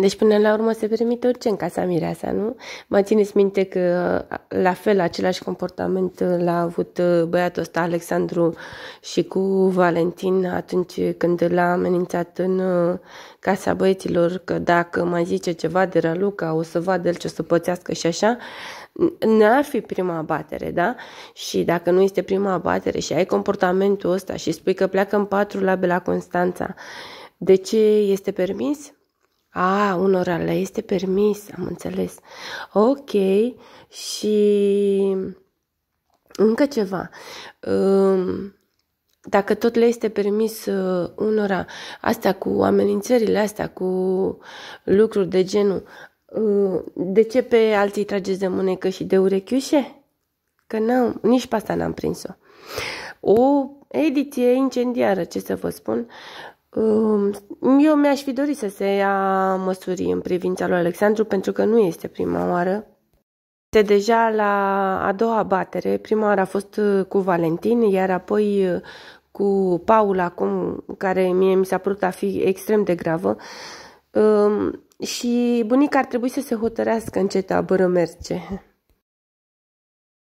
Deci până la urmă se permite orice în casa mireasa, nu? Mă țineți minte că la fel același comportament l-a avut uh, băiatul ăsta Alexandru și cu Valentin atunci când l-a amenințat în uh, casa băieților că dacă mai zice ceva de Raluca o să vadă el ce o să pățească și așa. N-ar fi prima abatere, da? Și dacă nu este prima abatere și ai comportamentul ăsta și spui că pleacă în patru la Bela Constanța, de ce este permis? A, unora le este permis, am înțeles. Ok, și încă ceva. Dacă tot le este permis uh, unora asta cu amenințările astea, cu lucruri de genul, uh, de ce pe alții trageți de mânecă și de urechiușe? Că nu, nici pe asta n-am prins-o. O ediție incendiară, ce să vă spun. Um, eu mi-aș fi dorit să se ia măsuri în privința lui Alexandru pentru că nu este prima oară. Este deja la a doua batere. Prima oară a fost uh, cu Valentin, iar apoi uh, cu Paul acum, care mie mi s-a părut a fi extrem de gravă. Um, și bunica ar trebui să se hotărească în ce tabără merge.